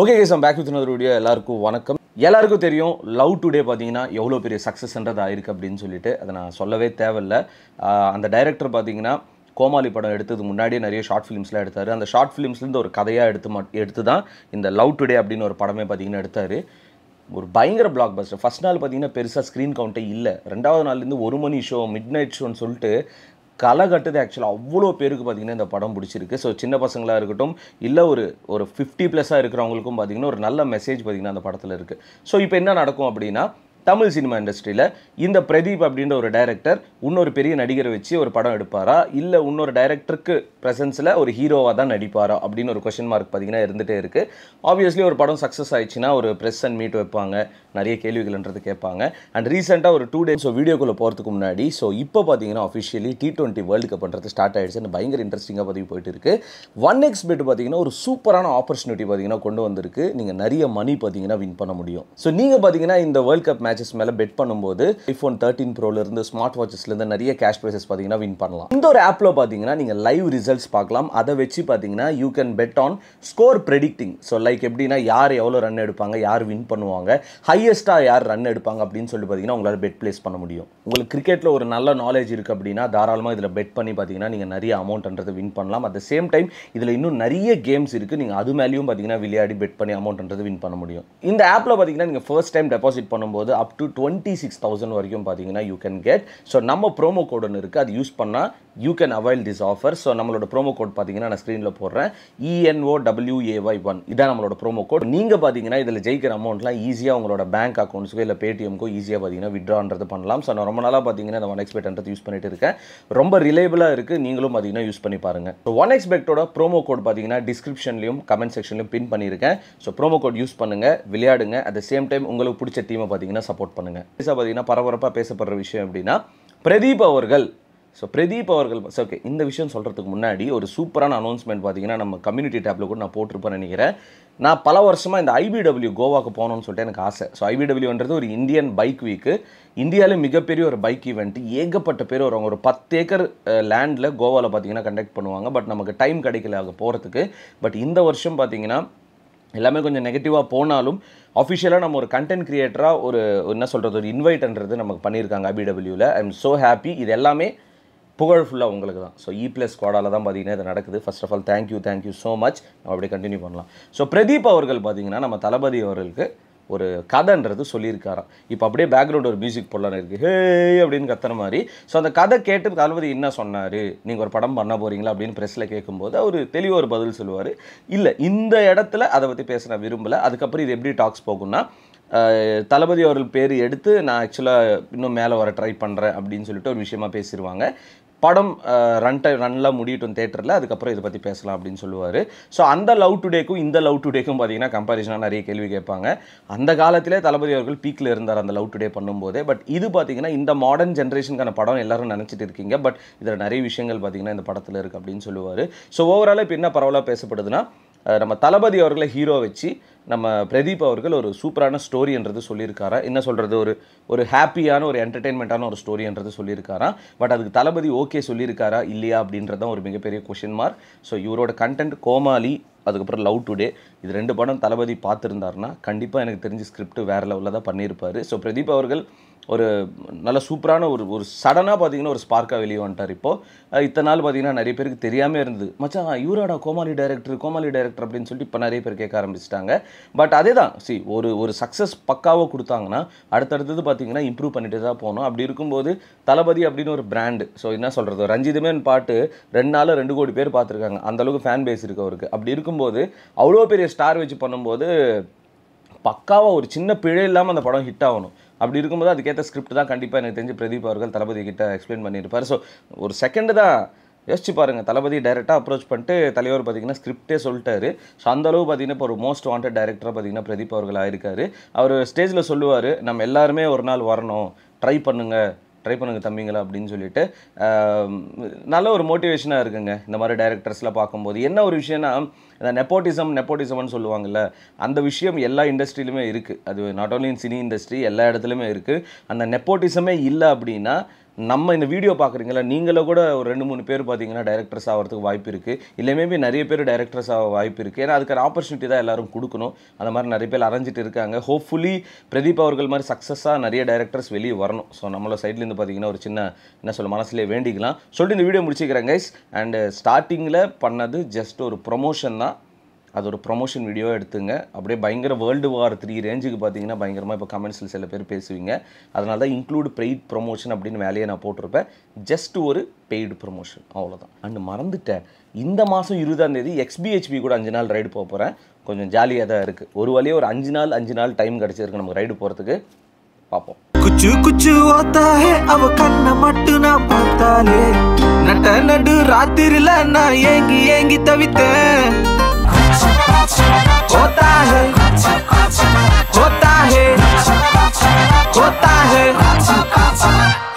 okay guys back with another video எல்லாருக்கும் வணக்கம் எல்லாருக்கும் தெரியும் லவ் டுடே பார்த்தீங்கன்னா எவ்வளோ பெரிய சக்ஸஸ்ன்றது ஆயிருக்கு அப்படின்னு சொல்லிட்டு அதை நான் சொல்லவே தேவையில்லை அந்த டைரக்டர் பார்த்தீங்கன்னா கோமாளி படம் எடுத்தது முன்னாடியே நிறைய ஷார்ட் ஃபிலிம்ஸ்லாம் எடுத்தார் அந்த ஷார்ட் ஃபிலிம்ஸ்லேருந்து ஒரு கதையாக எடுத்து எடுத்து தான் இந்த லவ் டுடே அப்படின்னு ஒரு படமே பார்த்தீங்கன்னா எடுத்தார் ஒரு பயங்கர பிளாக் பஸ்டர் ஃபஸ்ட் நாள் பார்த்தீங்கன்னா பெருசாக ஸ்க்ரீன் கவுண்டே இல்லை ரெண்டாவது நாள்லேருந்து ஒரு மணி ஷோ மிட் நைட் ஷோன்னு சொல்லிட்டு களை ஆக்சுவலாக அவ்வளோ பேருக்கு பார்த்திங்கன்னா இந்த படம் பிடிச்சிருக்கு ஸோ சின்ன பசங்களாக இருக்கட்டும் இல்லை ஒரு ஒரு ஃபிஃப்டி ப்ளஸ்ஸாக இருக்கிறவங்களுக்கும் பார்த்திங்கன்னா ஒரு நல்ல மெசேஜ் பார்த்திங்கன்னா அந்த படத்தில் இருக்குது ஸோ இப்போ என்ன நடக்கும் அப்படின்னா தமிழ் சினிமா இண்டஸ்ட்ரியில் இந்த பிரதீப் அப்படின்ற ஒரு டைரக்டர் இன்னொரு பெரிய நடிகரை வச்சு ஒரு படம் எடுப்பாரா இல்லை இன்னொரு டைரக்டருக்கு ப்ரெசன்ஸில் ஒரு ஹீரோவாக தான் நடிப்பாரா அப்படின்னு ஒரு கொஷின் மார்க் பார்த்திங்கன்னா இருந்துகிட்டே இருக்குது ஆப்வியஸ்லி ஒரு படம் சக்ஸஸ் ஆயிடுச்சுன்னா ஒரு ப்ரெஸ் அண்ட் மீட் வைப்பாங்க நிறைய கேள்விகள்ன்றது கேட்பாங்க அண்ட் ரீசெண்டாக ஒரு டூ டேஸ் வீடியோக்குள்ளே போகிறதுக்கு முன்னாடி ஸோ இப்போ பார்த்தீங்கன்னா officially T twenty world cup பண்ணுறது ஸ்டார்ட் ஆகிடுச்சு பயங்கர இன்ட்ரெஸ்டிங்காக பதிவு போயிட்டு இருக்கு ஒன் எக்ஸ் பெட் பார்த்தீங்கன்னா ஒரு சூப்பரான ஆப்பர்ச்சுனிட்டி பார்த்தீங்கன்னா கொண்டு வந்திருக்கு நீங்கள் நிறைய மணி பார்த்தீங்கன்னா வின் பண்ண முடியும் ஸோ நீங்கள் பார்த்தீங்கன்னா இந்த வேர்ல்டு கப் மேட்சஸ் மேலே பெட் பண்ணும்போது ஐஃபோன் தேர்ட்டின் ப்ரோலேருந்து ஸ்மார்ட் வாட்சஸ்லேருந்து நிறைய கேஷ் ப்ரைஸஸ் பார்த்தீங்கன்னா வின் பண்ணலாம் இந்த ஒரு ஆப்பில் பார்த்தீங்கன்னா நீங்கள் லைவ் ரிசல்ட்ஸ் பார்க்கலாம் அதை வச்சு பார்த்தீங்கன்னா you can bet on score predicting so like எப்படின்னா யார் எவ்வளோ ரன் எடுப்பாங்க யார் வின் பண்ணுவாங்க ஹையஸ்ட்டாக யார் ரன் எடுப்பாங்க அப்படின்னு சொல்லி பார்த்தீங்கன்னா உங்களால் பெட் பிளேஸ் பண்ண முடியும் உங்களுக்கு கிரிக்கெட்டில் ஒரு நல்ல நாலேஜ் இருக்குது அப்படின்னா தாராளமாக இதில் பெட் பண்ணி பார்த்தீங்கன்னா நீங்கள் நிறைய அமௌண்ட்ன்றதை வின் பண்ணலாம் அட் த சேம் டைம் இதில் இன்னும் நிறைய கேம்ஸ் இருக்குது நீங்கள் அது மேலேயும் பார்த்தீங்கன்னா விளையாடி பெட் பண்ணி அமௌண்ட்ன்றது வின் பண்ண முடியும் இந்த ஆப்பில் பார்த்தீங்கன்னா நீங்கள் ஃபர்ஸ்ட் டைம் டெபாசிட் பண்ணும்போது up to twenty six thousand வரைக்கும் பார்த்தீங்கன்னா யூ கேன் கெட் ஸோ நம்ம ப்ரோமோ கோட் ஒன்று இருக்குது அது யூஸ் பண்ணால் you can avail this offer so நம்மளோட ப்ரோமோ கோட் பார்த்தீங்கன்னா நான் ஸ்க்ரீனில் போடுறேன் இஎன்ஓ டபிள்யூஏஒய் ஒன் இதான் நம்மளோட ப்ரோமோ கோட் நீங்கள் பார்த்தீங்கன்னா இதில் ஜெயிக்கிற அமௌண்ட்லாம் ஈஸியாக உங்களோட பேங்க் அக்கௌண்ட்ஸ்க்கோ இல்லை பேடிஎம்க்கோ ஈஸியாக பார்த்தீங்கன்னா விட்ரான்றது பண்ணலாம் ஸோ நான் ரொம்ப நாளாக பார்த்தீங்கன்னா இந்த ஒன் எக்ஸ்பெக்ட்ன்றது யூஸ் பண்ணிட்டு இருக்கேன் ரொம்ப ரிலேபிளாக இருக்குது நீங்களும் பார்த்தீங்கன்னா யூஸ் பண்ணி பாருங்கள் ஸோ ஒன் எக்ஸ்பெக்டோட ப்ரோமோ கோட் பார்த்தீங்கன்னா டிஸ்கிரிப்ஷன்லையும் கமெண்ட் செக்ஷன்லையும் பின் பண்ணியிருக்கேன் ஸோ ப்ரோமோ கோட் யூஸ் பண்ணுங்கள் விளையாடுங்க அட் த சேம் டைம் உங்களுக்கு பிடிச்ச டீமை பார்த்தீங்கன்னா சப்போர்ட் பண்ணுங்கள் பேச பார்த்தீங்கன்னா பரபரப்பாக பேசப்படுற விஷயம் அப்படின்னா பிரதீப் அவர்கள் ஸோ பிரதீப் அவர்கள் ஓகே இந்த விஷயம் சொல்கிறதுக்கு முன்னாடி ஒரு சூப்பரான அனௌன்ஸ்மெண்ட் பார்த்தீங்கன்னா நம்ம கம்யூனிட்டி டேப்பில் கூட நான் போட்டிருப்பேன் நினைக்கிறேன் நான் பல வருஷமாக இந்த ஐபிடபிள்யூ கோவாக்கு போகணும்னு சொல்லிட்டு எனக்கு ஆசை ஸோ ஐபிடபிள்யூன்றது ஒரு இந்தியன் பைக் வீக்கு இந்தியாவிலே மிகப்பெரிய ஒரு பைக் ஈவெண்ட் ஏகப்பட்ட பேர் வருவாங்க ஒரு பத்து ஏக்கர் லேண்டில் கோவாவில் பார்த்தீங்கன்னா கண்டக்ட் பண்ணுவாங்க பட் நமக்கு டைம் கிடைக்கல அங்கே போகிறதுக்கு பட் இந்த வருஷம் பார்த்தீங்கன்னா எல்லாமே கொஞ்சம் நெகட்டிவாக போனாலும் அஃபிஷியலாக நம்ம ஒரு கண்டென்ட் க்ரியேட்டராக ஒரு என்ன சொல்கிறது ஒரு இன்வைட்ன்றது நமக்கு பண்ணியிருக்காங்க அபிடபிள்யூவில் ஐ எம் ஸோ ஹாப்பி இது எல்லாமே புகழ் ஃபுல்லாக உங்களுக்கு தான் ஸோ இ ப்ளஸ் ஸ்குவாடால் தான் பார்த்தீங்கன்னா இது நடக்குது first of all thank you thank you so much நம்ம அப்படியே கண்டினியூ பண்ணலாம் ஸோ பிரதீப் அவர்கள் பார்த்தீங்கன்னா நம்ம தளபதி அவர்களுக்கு ஒரு கதைன்றது சொல்லியிருக்காராம் இப்போ அப்படியே பேக்ரவுண்ட் ஒரு மியூசிக் போடலாம் இருக்குது ஹே அப்படின்னு கத்துற மாதிரி ஸோ அந்த கதை கேட்டு தளபதி என்ன சொன்னார் நீங்கள் ஒரு படம் பண்ண போகிறீங்களா அப்படின்னு ப்ரெஸ்ஸில் கேட்கும்போது அவர் தெளிவாக ஒரு பதில் சொல்லுவார் இல்லை இந்த இடத்துல அதை பற்றி பேச நான் விரும்பலை அதுக்கப்புறம் இது எப்படி டாக்ஸ் போகும்னா தளபதி அவர்கள் பேர் எடுத்து நான் ஆக்சுவலாக இன்னும் மேலே வர ட்ரை பண்ணுறேன் அப்படின்னு சொல்லிட்டு ஒரு விஷயமா பேசிடுவாங்க படம் ரன் டை ரன்லாம் முடியட்டும் தேட்டரில் அதுக்கப்புறம் இதை பற்றி பேசலாம் அப்படின்னு சொல்லுவார் ஸோ அந்த லவ் டுடேக்கும் இந்த லவ் டுடேக்கும் பார்த்தீங்கன்னா கம்பாரிசனாக நிறைய கேள்வி கேட்பாங்க அந்த காலத்திலே தளபதி அவர்கள் பீக்கில் இருந்தார் அந்த லவ் டுடே பண்ணும்போதே பட் இது பார்த்தீங்கன்னா இந்த மாடர்ன் ஜென்ரேஷனுக்கான படம் எல்லாரும் நினச்சிட்டு இருக்கீங்க பட் இதில் நிறைய விஷயங்கள் பார்த்தீங்கன்னா இந்த படத்தில் இருக்குது அப்படின்னு சொல்லுவார் ஸோ ஓவராலாக இப்போ என்ன பரவலாக பேசப்படுதுன்னா நம்ம தளபதி அவர்களை ஹீரோ வச்சு நம்ம பிரதீப் அவர்கள் ஒரு சூப்பரான ஸ்டோரின்றது சொல்லியிருக்காரா என்ன சொல்கிறது ஒரு ஒரு ஹாப்பியான ஒரு என்டர்டெயின்மெண்ட்டான ஒரு ஸ்டோரின்றது சொல்லியிருக்காரா பட் அதுக்கு தளபதி ஓகே சொல்லியிருக்காரா இல்லையா தான் ஒரு மிகப்பெரிய கொஷின் மார்க் ஸோ இவரோட கண்டென்ட் கோமாளி அதுக்கப்புறம் லவ் டுடே இது ரெண்டு படம் தளபதி பார்த்துருந்தாருன்னா கண்டிப்பாக எனக்கு தெரிஞ்சு ஸ்கிரிப்ட் வேறு லெவலில் தான் பண்ணியிருப்பார் ஸோ பிரதீப் அவர்கள் ஒரு நல்ல சூப்பரான ஒரு ஒரு சடனாக பார்த்தீங்கன்னா ஒரு ஸ்பார்க்காக வெளியே வந்துட்டார் இப்போது இத்தனை நாள் பார்த்தீங்கன்னா நிறைய பேருக்கு தெரியாமல் இருந்தது மச்சான் யூராடா கோமாளி டைரக்டர் கோமாளி டைரக்டர் அப்படின்னு சொல்லிட்டு இப்போ நிறைய பேர் கேட்க ஆரம்பிச்சிட்டாங்க பட் அதே தான் சி ஒரு ஒரு சக்ஸஸ் பக்காவாக கொடுத்தாங்கன்னா அடுத்தடுத்தது பார்த்தீங்கன்னா இம்ப்ரூவ் பண்ணிட்டு தான் போகணும் அப்படி இருக்கும்போது தளபதி அப்படின்னு ஒரு பிராண்டு ஸோ என்ன சொல்கிறது ரஞ்சிதமேன் பாட்டு ரெண்டு நாளில் ரெண்டு கோடி பேர் பார்த்துருக்காங்க அந்தளவுக்கு ஃபேன் பேஸ் இருக்கு அவருக்கு அப்படி இருக்கும்போது அவ்வளோ பெரிய ஸ்டார் வச்சு பண்ணும்போது பக்காவாக ஒரு சின்ன பிழை இல்லாமல் அந்த படம் ஹிட் ஆகணும் அப்படி இருக்கும்போது அதுக்கேற்ற ஸ்கிரிப்ட் தான் கண்டிப்பாக எனக்கு தெரிஞ்சு பிரதீப் அவர்கள் தளபதி கிட்ட எக்ஸ்பிளைன் பண்ணியிருப்பார் ஸோ ஒரு செகண்டு தான் யோசிச்சு பாருங்கள் தளபதி டைரெக்டாக அப்ரோச் பண்ணிட்டு தலைவர் பார்த்திங்கன்னா ஸ்கிரிப்டே சொல்லிட்டாரு ஸோ அந்தளவு பார்த்தீங்கன்னா இப்போ ஒரு மோஸ்ட் வாண்டட் டேரக்டராக பார்த்திங்கன்னா பிரதீப் அவர்கள் ஆயிருக்காரு அவர் ஸ்டேஜில் சொல்லுவார் நம்ம எல்லாருமே ஒரு நாள் வரணும் ட்ரை பண்ணுங்கள் ட்ரை பண்ணுங்கள் தம்பிங்களா அப்படின்னு சொல்லிட்டு நல்ல ஒரு மோட்டிவேஷனாக இருக்குங்க இந்த மாதிரி டைரக்டர்ஸில் பார்க்கும்போது என்ன ஒரு விஷயம்னா இந்த நெப்போட்டிசம் நெப்போட்டிசம்னு சொல்லுவாங்கள்ல அந்த விஷயம் எல்லா இண்டஸ்ட்ரியிலுமே இருக்குது அது not only in cine industry எல்லா இடத்துலையுமே இருக்குது அந்த நெப்போட்டிசமே இல்லை அப்படின்னா நம்ம இந்த வீடியோ பார்க்குறீங்களா நீங்களே கூட ஒரு ரெண்டு மூணு பேர் பார்த்தீங்கன்னா டைரக்டர்ஸ் ஆகிறதுக்கு வாய்ப்பு இருக்குது இல்லை மேபி நிறைய பேர் டைரக்டர்ஸ் ஆக வாய்ப்பு இருக்குது ஏன்னா அதுக்கான ஆப்பர்ச்சுனிட்டி தான் எல்லோரும் கொடுக்கணும் அந்த மாதிரி நிறைய பேர் அரைஞ்சிட்டு இருக்காங்க ஹோப்ஃபுல்லி பிரதீப் அவர்கள் மாதிரி சக்ஸஸாக நிறைய டைரக்டர்ஸ் வெளியே வரணும் ஸோ நம்மளோட சைட்லேருந்து பார்த்தீங்கன்னா ஒரு சின்ன என்ன சொல்ல மனசுலேயே வேண்டிக்கலாம் சொல்லிட்டு இந்த வீடியோ முடிச்சுக்கிறேன் கைஸ் அண்டு ஸ்டார்டிங்கில் பண்ணது ஜஸ்ட் ஒரு ப்ரொமோஷன் தான் அது ஒரு ப்ரொமோஷன் வீடியோ எடுத்துங்க அப்படியே பயங்கர வேர்ல்டு வார் த்ரீ ரேஞ்சுக்கு பார்த்தீங்கன்னா பயங்கரமாக இப்போ கமெண்ட்ஸில் சில பேர் பேசுவீங்க அதனால தான் இன்க்ளூடு பெய்ட் ப்ரொமோஷன் அப்படின்னு வேலையை நான் போட்டிருப்பேன் ஜஸ்ட் ஒரு பெய்டு ப்ரொமோஷன் அவ்வளோதான் அண்டு மறந்துட்டேன் இந்த மாதம் இருபதாம் தேதி எக்ஸ்பிஹெச்பி கூட அஞ்சு நாள் ரைடு போக போகிறேன் கொஞ்சம் ஜாலியாக தான் இருக்குது ஒரு வழியே ஒரு அஞ்சு நாள் அஞ்சு நாள் டைம் கிடச்சிருக்கு நமக்கு ரைடு போகிறதுக்கு பார்ப்போம் குச்சு குச்சு ஓத்தா அவ கண்ணை மட்டும் நான் பார்த்தாலே நட்ட நடு ராத்திரில நான் ஏங்கி ஏங்கி தவித்தேன் होता है होता है होता है